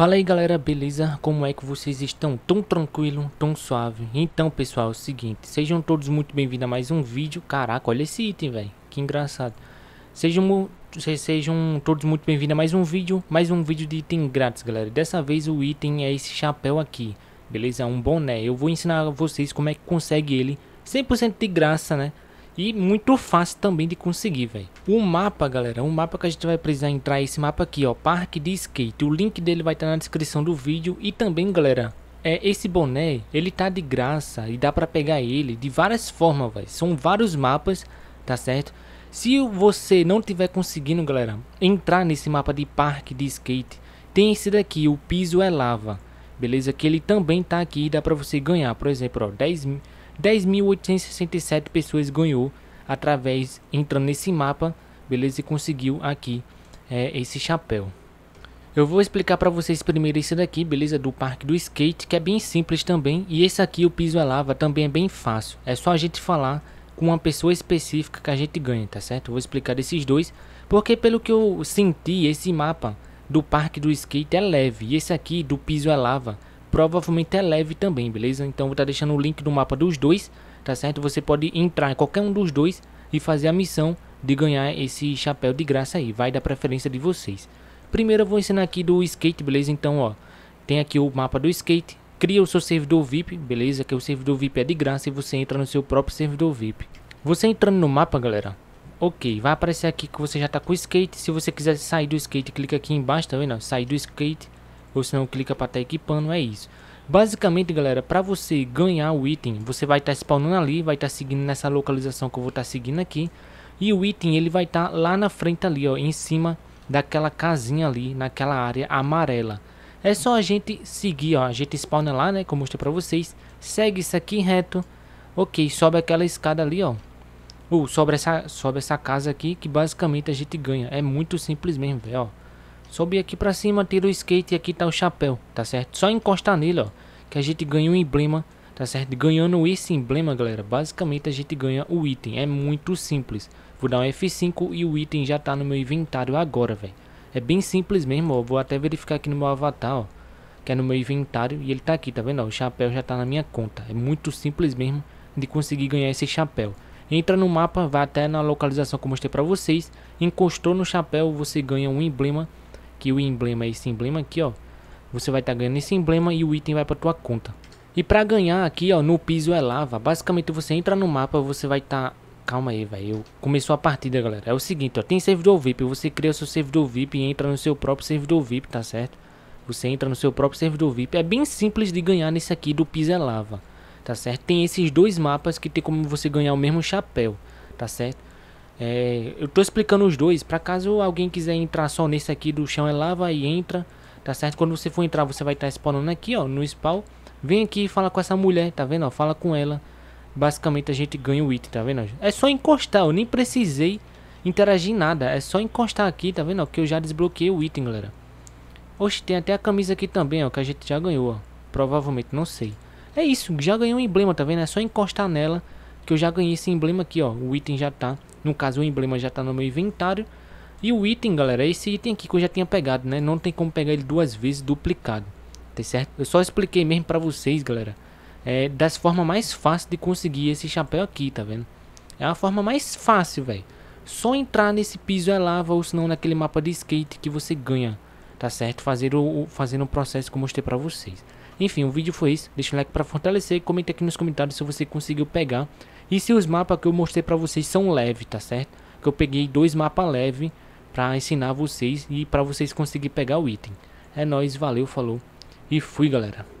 Fala aí galera, beleza? Como é que vocês estão? Tão tranquilo, tão suave? Então pessoal, é o seguinte, sejam todos muito bem-vindos a mais um vídeo Caraca, olha esse item, velho, que engraçado Sejam, sejam todos muito bem-vindos a mais um vídeo, mais um vídeo de item grátis galera Dessa vez o item é esse chapéu aqui, beleza? Um boné, eu vou ensinar a vocês como é que consegue ele 100% de graça, né? E muito fácil também de conseguir, velho. O mapa, galera, um mapa que a gente vai precisar entrar é esse mapa aqui, ó, Parque de Skate. O link dele vai estar tá na descrição do vídeo e também, galera, é, esse boné, ele tá de graça e dá pra pegar ele de várias formas, velho. São vários mapas, tá certo? Se você não tiver conseguindo, galera, entrar nesse mapa de parque de skate, tem esse daqui, o piso é lava, beleza? Que ele também tá aqui e dá pra você ganhar, por exemplo, ó, 10 mil 10.867 pessoas ganhou através, entrando nesse mapa, beleza? E conseguiu aqui é, esse chapéu. Eu vou explicar para vocês primeiro esse daqui, beleza? Do parque do skate, que é bem simples também. E esse aqui, o piso é lava, também é bem fácil. É só a gente falar com uma pessoa específica que a gente ganha, tá certo? Eu vou explicar desses dois, porque pelo que eu senti, esse mapa do parque do skate é leve. E esse aqui, do piso é lava, provavelmente é leve também, beleza? Então vou estar tá deixando o link do mapa dos dois, tá certo? Você pode entrar em qualquer um dos dois e fazer a missão de ganhar esse chapéu de graça aí, vai da preferência de vocês. Primeiro eu vou ensinar aqui do skate, beleza? Então, ó, tem aqui o mapa do skate, cria o seu servidor VIP, beleza? Que o servidor VIP é de graça e você entra no seu próprio servidor VIP. Você entrando no mapa, galera, ok, vai aparecer aqui que você já está com o skate. Se você quiser sair do skate, clica aqui embaixo, tá vendo? Sair do skate ou se não clica para estar tá equipando, é isso. Basicamente, galera, para você ganhar o item, você vai estar tá spawnando ali, vai estar tá seguindo nessa localização que eu vou estar tá seguindo aqui. E o item, ele vai estar tá lá na frente ali, ó, em cima daquela casinha ali, naquela área amarela. É só a gente seguir, ó, a gente spawna lá, né, como eu mostrei pra vocês. Segue isso aqui reto. Ok, sobe aquela escada ali, ó. Ou sobe, essa, sobe essa casa aqui, que basicamente a gente ganha. É muito simples mesmo, velho, ó. Sobe aqui pra cima, tira o skate e aqui tá o chapéu, tá certo? Só encostar nele, ó, que a gente ganha um emblema, tá certo? Ganhando esse emblema, galera, basicamente a gente ganha o item. É muito simples. Vou dar um F5 e o item já tá no meu inventário agora, velho. É bem simples mesmo, ó. Vou até verificar aqui no meu avatar, ó. Que é no meu inventário e ele tá aqui, tá vendo? Ó, o chapéu já tá na minha conta. É muito simples mesmo de conseguir ganhar esse chapéu. Entra no mapa, vai até na localização que eu mostrei pra vocês. Encostou no chapéu, você ganha um emblema que o emblema é esse emblema aqui, ó. Você vai estar tá ganhando esse emblema e o item vai para tua conta. E para ganhar aqui, ó, no piso é lava. Basicamente você entra no mapa, você vai estar tá... Calma aí, velho. Começou a partida, galera. É o seguinte, ó, tem servidor VIP, você cria o seu servidor VIP e entra no seu próprio servidor VIP, tá certo? Você entra no seu próprio servidor VIP. É bem simples de ganhar nesse aqui do piso é lava, tá certo? Tem esses dois mapas que tem como você ganhar o mesmo chapéu, tá certo? É, eu tô explicando os dois, para caso alguém quiser entrar só nesse aqui do chão é lava e entra, tá certo? Quando você for entrar, você vai estar tá spawnando aqui, ó, no spawn. Vem aqui e fala com essa mulher, tá vendo? Ó, fala com ela. Basicamente a gente ganha o item, tá vendo? É só encostar, eu nem precisei interagir nada. É só encostar aqui, tá vendo? Ó, que eu já desbloqueei o item, galera. Oxe, tem até a camisa aqui também, ó, que a gente já ganhou, ó. Provavelmente, não sei. É isso, já ganhou um emblema, tá vendo? É só encostar nela que eu já ganhei esse emblema aqui, ó. O item já tá, no caso o emblema já tá no meu inventário. E o item, galera, é esse item aqui que eu já tinha pegado, né? Não tem como pegar ele duas vezes duplicado, tá certo? Eu só expliquei mesmo pra vocês, galera, é, das formas mais fáceis de conseguir esse chapéu aqui, tá vendo? É a forma mais fácil, velho. Só entrar nesse piso é lava ou senão naquele mapa de skate que você ganha, tá certo? Fazer o, fazendo o processo que eu mostrei pra vocês. Enfim, o vídeo foi isso. Deixa o like para fortalecer comenta aqui nos comentários se você conseguiu pegar. E se os mapas que eu mostrei para vocês são leve, tá certo? Que eu peguei dois mapas leve para ensinar vocês e para vocês conseguirem pegar o item. É nóis, valeu, falou e fui galera.